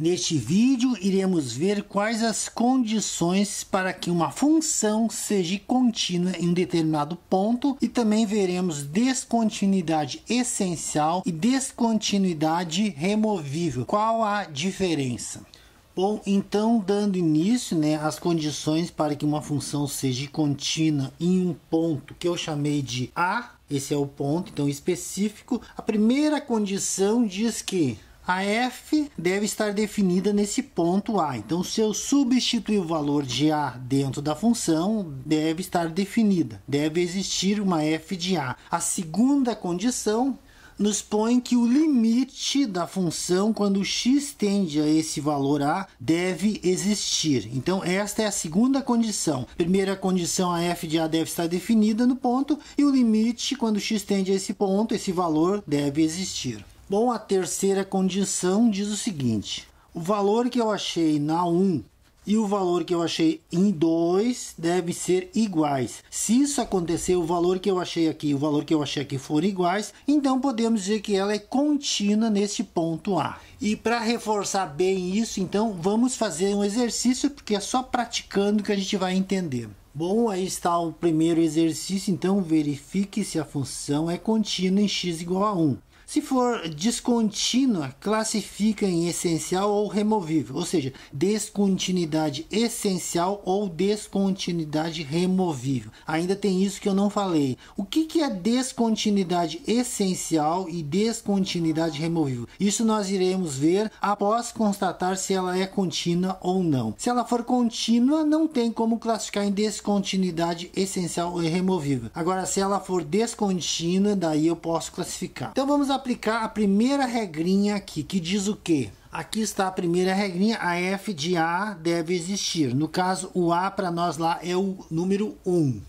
Neste vídeo, iremos ver quais as condições para que uma função seja contínua em um determinado ponto e também veremos descontinuidade essencial e descontinuidade removível. Qual a diferença? Bom, então dando início né, às condições para que uma função seja contínua em um ponto que eu chamei de A, esse é o ponto então específico, a primeira condição diz que a F deve estar definida nesse ponto A. Então, se eu substituir o valor de A dentro da função, deve estar definida. Deve existir uma F de A. A segunda condição nos põe que o limite da função, quando x tende a esse valor a, deve existir. Então, esta é a segunda condição. Primeira condição, a f de a deve estar definida no ponto, e o limite, quando x tende a esse ponto, esse valor deve existir. Bom, a terceira condição diz o seguinte: o valor que eu achei na 1 e o valor que eu achei em 2 devem ser iguais. Se isso acontecer, o valor que eu achei aqui e o valor que eu achei aqui forem iguais, então podemos dizer que ela é contínua neste ponto A. E para reforçar bem isso, então vamos fazer um exercício, porque é só praticando que a gente vai entender. Bom, aí está o primeiro exercício, então verifique se a função é contínua em x igual a 1. Se for descontínua, classifica em essencial ou removível, ou seja, descontinuidade essencial ou descontinuidade removível. Ainda tem isso que eu não falei. O que, que é descontinuidade essencial e descontinuidade removível? Isso nós iremos ver após constatar se ela é contínua ou não. Se ela for contínua, não tem como classificar em descontinuidade essencial ou removível. Agora, se ela for descontínua, daí eu posso classificar. Então vamos a aplicar a primeira regrinha aqui, que diz o quê? Aqui está a primeira regrinha, a f de A deve existir. No caso, o A para nós lá é o número 1.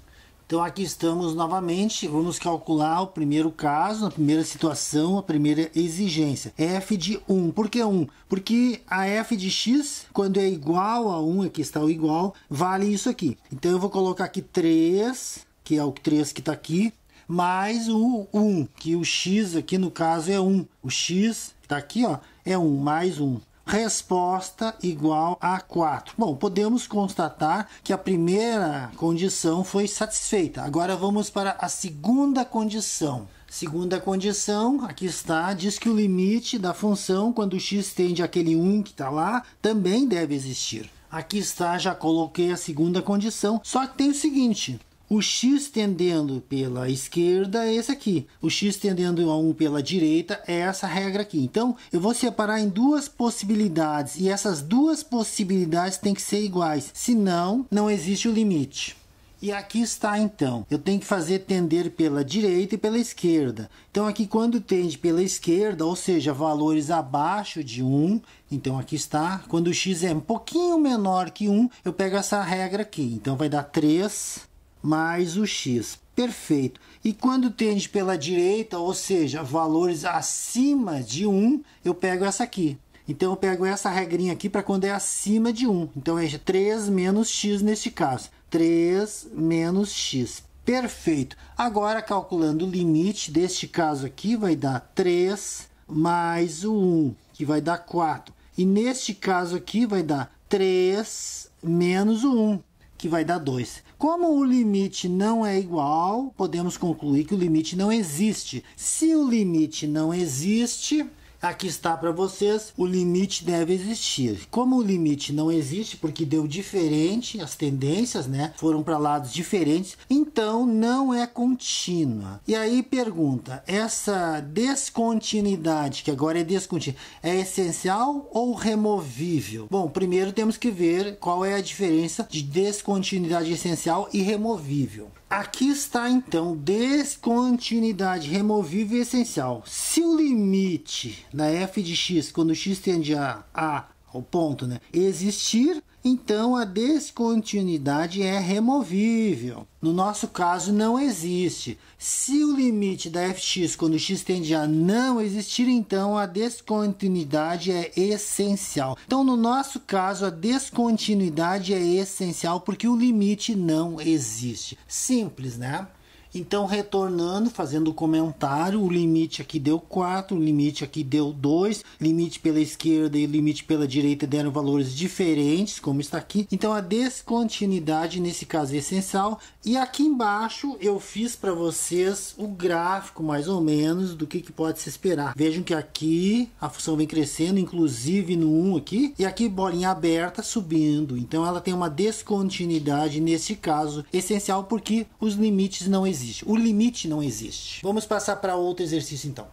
Então aqui estamos novamente, vamos calcular o primeiro caso, a primeira situação, a primeira exigência. f de 1. Por que 1? Porque a f de x, quando é igual a 1, aqui está o igual, vale isso aqui. Então eu vou colocar aqui 3, que é o 3 que está aqui, mais o 1, que o x aqui no caso é 1. O x está aqui, ó, é 1 mais 1. Resposta igual a 4. Bom, podemos constatar que a primeira condição foi satisfeita. Agora vamos para a segunda condição. Segunda condição, aqui está, diz que o limite da função, quando x tende aquele 1 que está lá, também deve existir. Aqui está, já coloquei a segunda condição, só que tem o seguinte, o x tendendo pela esquerda é esse aqui. O x tendendo a 1 pela direita é essa regra aqui. Então, eu vou separar em duas possibilidades e essas duas possibilidades têm que ser iguais, senão não existe o limite. E aqui está então. Eu tenho que fazer tender pela direita e pela esquerda. Então aqui quando tende pela esquerda, ou seja, valores abaixo de 1, então aqui está. Quando o x é um pouquinho menor que 1, eu pego essa regra aqui. Então vai dar 3 mais o x. Perfeito. E quando tende pela direita, ou seja, valores acima de 1, eu pego essa aqui. Então, eu pego essa regrinha aqui para quando é acima de 1. Então, é 3 menos x neste caso. 3 menos x. Perfeito. Agora, calculando o limite deste caso aqui, vai dar 3 mais o 1, que vai dar 4. E neste caso aqui, vai dar 3 menos o 1, que vai dar 2. Como o limite não é igual, podemos concluir que o limite não existe. Se o limite não existe, Aqui está para vocês, o limite deve existir. Como o limite não existe, porque deu diferente, as tendências né, foram para lados diferentes, então não é contínua. E aí pergunta, essa descontinuidade, que agora é descontínua, é essencial ou removível? Bom, primeiro temos que ver qual é a diferença de descontinuidade essencial e removível. Aqui está então descontinuidade removível e essencial. Se o limite na f de x, quando x tende a, a ao ponto, né, existir, então a descontinuidade é removível. No nosso caso, não existe. Se o limite da fx quando x tende a não existir, então a descontinuidade é essencial. Então, no nosso caso, a descontinuidade é essencial porque o limite não existe. Simples, né? Então, retornando, fazendo o comentário, o limite aqui deu 4, o limite aqui deu 2, limite pela esquerda e limite pela direita deram valores diferentes, como está aqui. Então, a descontinuidade nesse caso é essencial. E aqui embaixo eu fiz para vocês o gráfico, mais ou menos, do que, que pode se esperar. Vejam que aqui a função vem crescendo, inclusive no 1 aqui, e aqui bolinha aberta subindo. Então, ela tem uma descontinuidade nesse caso essencial porque os limites não existem existe. O limite não existe. Vamos passar para outro exercício então.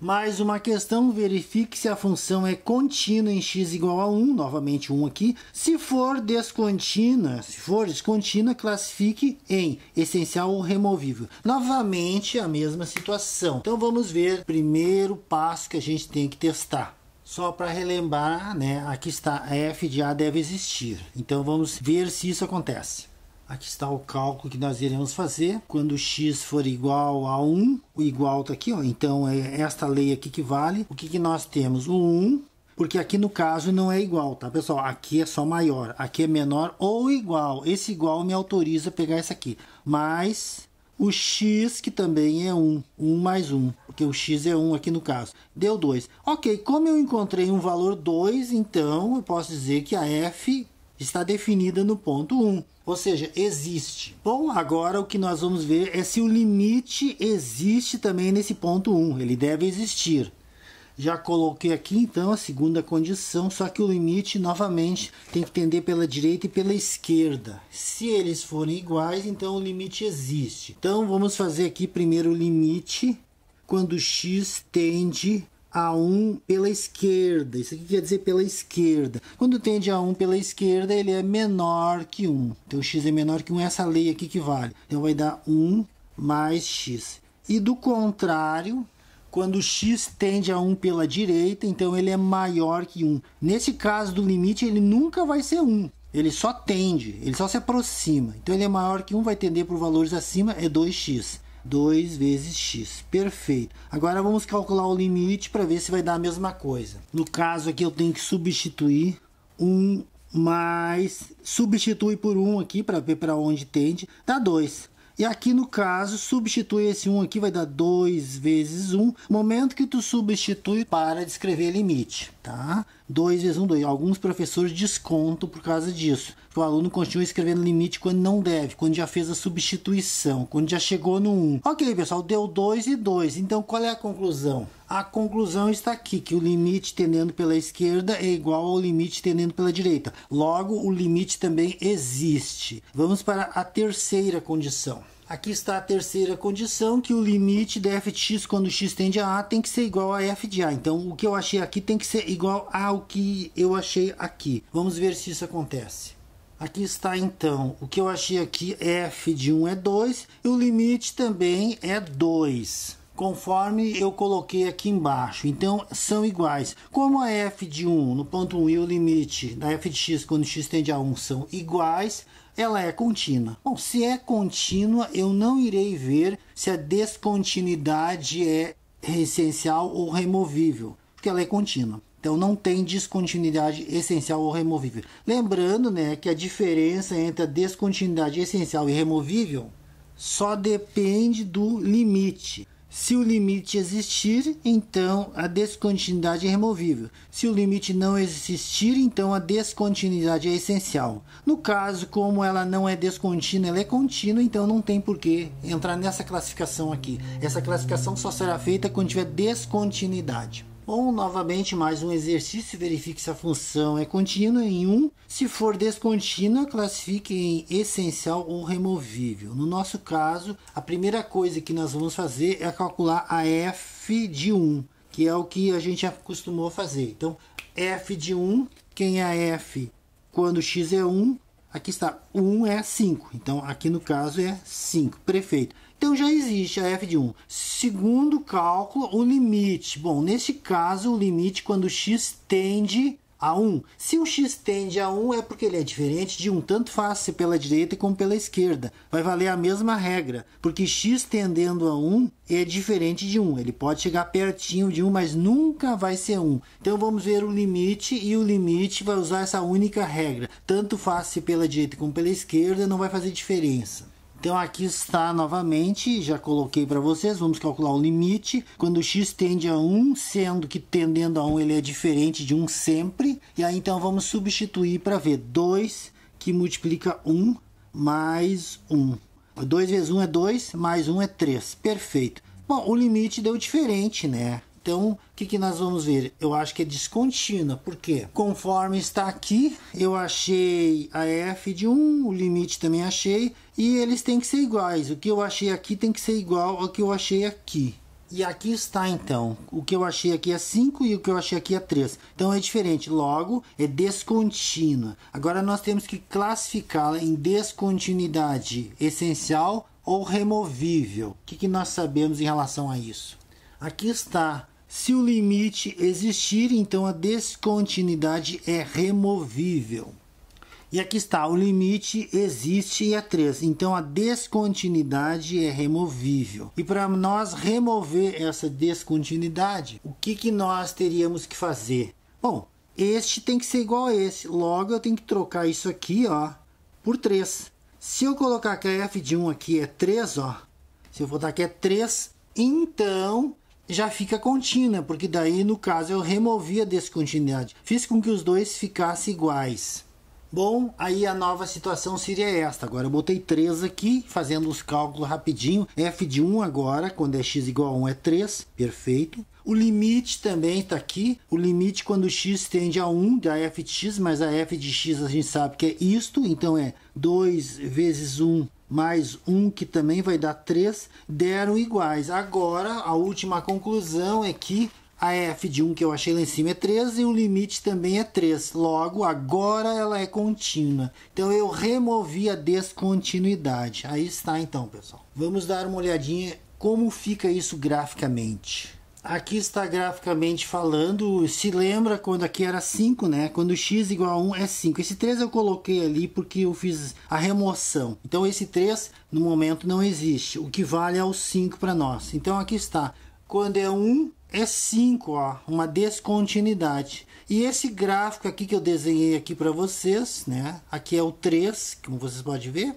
Mais uma questão, verifique se a função é contínua em x igual a 1, novamente 1 aqui. Se for descontínua, se for descontínua, classifique em essencial ou removível. Novamente a mesma situação. Então vamos ver primeiro passo que a gente tem que testar. Só para relembrar, né, aqui está f de A deve existir. Então vamos ver se isso acontece. Aqui está o cálculo que nós iremos fazer. Quando x for igual a 1, o igual está aqui, ó. então é esta lei aqui que vale. O que, que nós temos? O 1, porque aqui no caso não é igual, tá pessoal? Aqui é só maior, aqui é menor ou igual. Esse igual me autoriza a pegar esse aqui. Mais o x, que também é 1, 1 mais 1, porque o x é 1 aqui no caso, deu 2. Ok, como eu encontrei um valor 2, então eu posso dizer que a f está definida no ponto 1. Ou seja, existe. Bom, agora o que nós vamos ver é se o limite existe também nesse ponto 1. Ele deve existir. Já coloquei aqui então a segunda condição, só que o limite novamente tem que tender pela direita e pela esquerda. Se eles forem iguais, então o limite existe. Então vamos fazer aqui primeiro o limite quando x tende a 1 pela esquerda. Isso aqui quer dizer pela esquerda. Quando tende a 1 pela esquerda, ele é menor que 1. Então, x é menor que 1, é essa lei aqui que vale. Então, vai dar 1 mais x. E do contrário, quando x tende a 1 pela direita, então ele é maior que 1. Nesse caso do limite, ele nunca vai ser 1. Ele só tende, ele só se aproxima. Então, ele é maior que 1, vai tender por valores acima, é 2x. 2 vezes x. Perfeito. Agora vamos calcular o limite para ver se vai dar a mesma coisa. No caso aqui eu tenho que substituir 1 mais... Substitui por 1 aqui para ver para onde tende. Dá 2. E aqui no caso, substitui esse 1 aqui, vai dar 2 vezes 1. Momento que tu substitui para descrever limite, tá? 2 vezes 1, 2. Alguns professores descontam por causa disso. O aluno continua escrevendo limite quando não deve, quando já fez a substituição, quando já chegou no 1. Ok, pessoal, deu 2 e 2. Então, qual é a conclusão? A conclusão está aqui, que o limite tendendo pela esquerda é igual ao limite tendendo pela direita. Logo, o limite também existe. Vamos para a terceira condição. Aqui está a terceira condição, que o limite da f de x quando x tende a A tem que ser igual a f de A. Então, o que eu achei aqui tem que ser igual ao que eu achei aqui. Vamos ver se isso acontece. Aqui está, então, o que eu achei aqui, é f de 1 é 2, e o limite também é 2 conforme eu coloquei aqui embaixo. Então, são iguais. Como a f de 1 no ponto 1 e o limite da f de x quando x tende a 1 são iguais, ela é contínua. Bom, se é contínua, eu não irei ver se a descontinuidade é essencial ou removível, porque ela é contínua. Então não tem descontinuidade essencial ou removível. Lembrando, né, que a diferença entre a descontinuidade essencial e removível só depende do limite. Se o limite existir, então a descontinuidade é removível. Se o limite não existir, então a descontinuidade é essencial. No caso, como ela não é descontínua, ela é contínua, então não tem por que entrar nessa classificação aqui. Essa classificação só será feita quando tiver descontinuidade. Bom, novamente mais um exercício, verifique se a função é contínua em 1. Se for descontínua, classifique em essencial ou removível. No nosso caso, a primeira coisa que nós vamos fazer é calcular a f de 1, que é o que a gente acostumou a fazer. Então, f de 1, quem é f quando x é 1? Aqui está, 1 é 5, então aqui no caso é 5, perfeito. Então já existe a f de 1. Segundo cálculo, o limite. Bom, neste caso, o limite quando x tende a 1. Se o x tende a 1 é porque ele é diferente de 1, tanto faz se pela direita como pela esquerda. Vai valer a mesma regra, porque x tendendo a 1 é diferente de 1. Ele pode chegar pertinho de 1, mas nunca vai ser 1. Então vamos ver o limite e o limite vai usar essa única regra. Tanto faz se pela direita como pela esquerda, não vai fazer diferença. Então aqui está novamente, já coloquei para vocês, vamos calcular o limite. Quando x tende a 1, sendo que tendendo a 1 ele é diferente de 1 sempre. E aí então vamos substituir para ver 2 que multiplica 1 mais 1. 2 vezes 1 é 2, mais 1 é 3. Perfeito. Bom, o limite deu diferente, né? Então, o que, que nós vamos ver? Eu acho que é descontínua, porque conforme está aqui, eu achei a f de 1, o limite também achei, e eles têm que ser iguais. O que eu achei aqui tem que ser igual ao que eu achei aqui. E aqui está então, o que eu achei aqui é 5 e o que eu achei aqui é 3. Então é diferente, logo é descontínua. Agora nós temos que classificá-la em descontinuidade essencial ou removível. O que, que nós sabemos em relação a isso? Aqui está se o limite existir, então a descontinuidade é removível. E aqui está, o limite existe e é 3. Então a descontinuidade é removível. E para nós remover essa descontinuidade, o que, que nós teríamos que fazer? Bom, este tem que ser igual a esse. Logo eu tenho que trocar isso aqui, ó, por 3. Se eu colocar que a f de 1 aqui é 3, ó. Se eu botar que é 3, então já fica contínua, né? porque daí no caso eu removi a descontinuidade. Fiz com que os dois ficassem iguais. Bom, aí a nova situação seria esta. Agora eu botei 3 aqui, fazendo os cálculos rapidinho. F de 1 agora, quando é x igual a 1 é 3, perfeito. O limite também está aqui. O limite quando x tende a 1 da f de x, mas a f de x a gente sabe que é isto, então é 2 vezes 1 mais 1, que também vai dar 3, deram iguais. Agora, a última conclusão é que a f de 1 que eu achei lá em cima é 3 e o limite também é 3. Logo, agora ela é contínua. Então eu removi a descontinuidade. Aí está então, pessoal. Vamos dar uma olhadinha como fica isso graficamente. Aqui está graficamente falando, se lembra quando aqui era 5, né? Quando x igual a 1 é 5. Esse 3 eu coloquei ali porque eu fiz a remoção. Então esse 3 no momento não existe. O que vale é o 5 para nós. Então aqui está. Quando é 1, é 5, ó, uma descontinuidade. E esse gráfico aqui que eu desenhei aqui para vocês, né? Aqui é o 3, como vocês podem ver.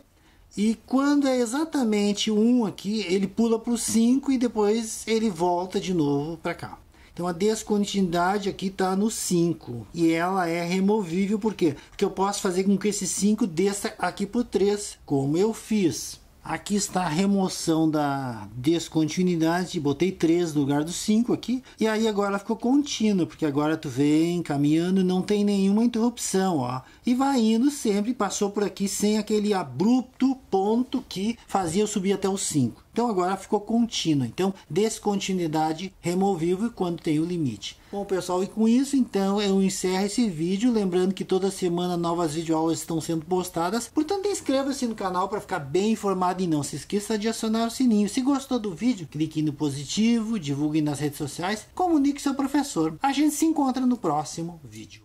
E quando é exatamente 1 um aqui, ele pula para o 5 e depois ele volta de novo para cá. Então a descontinuidade aqui está no 5 e ela é removível, por quê? Porque eu posso fazer com que esse 5 desça aqui para o 3, como eu fiz. Aqui está a remoção da descontinuidade, botei 3 no lugar dos 5 aqui, e aí agora ficou contínuo, porque agora tu vem caminhando, não tem nenhuma interrupção, ó. E vai indo sempre, passou por aqui sem aquele abrupto ponto que fazia eu subir até o 5. Então agora ficou contínuo. Então, descontinuidade removível quando tem o limite. Bom, pessoal, e com isso, então, eu encerro esse vídeo. Lembrando que toda semana novas videoaulas estão sendo postadas. Portanto, inscreva-se no canal para ficar bem informado e não se esqueça de acionar o sininho. Se gostou do vídeo, clique no positivo, divulgue nas redes sociais, comunique seu professor. A gente se encontra no próximo vídeo.